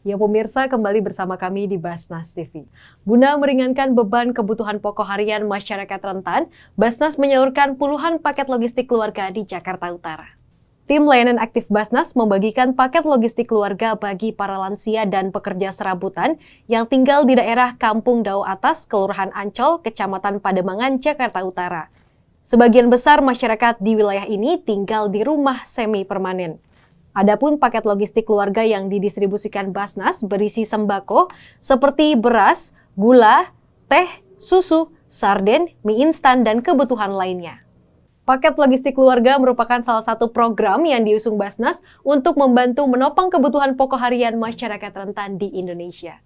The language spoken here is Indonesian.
Ya pemirsa kembali bersama kami di Basnas TV. Guna meringankan beban kebutuhan pokok harian masyarakat rentan, Basnas menyalurkan puluhan paket logistik keluarga di Jakarta Utara. Tim layanan aktif Basnas membagikan paket logistik keluarga bagi para lansia dan pekerja serabutan yang tinggal di daerah Kampung Dau Atas, Kelurahan Ancol, Kecamatan Pademangan, Jakarta Utara. Sebagian besar masyarakat di wilayah ini tinggal di rumah semi permanen. Adapun paket logistik keluarga yang didistribusikan Basnas berisi sembako seperti beras, gula, teh, susu, sarden, mie instan, dan kebutuhan lainnya. Paket logistik keluarga merupakan salah satu program yang diusung Basnas untuk membantu menopang kebutuhan pokok harian masyarakat rentan di Indonesia.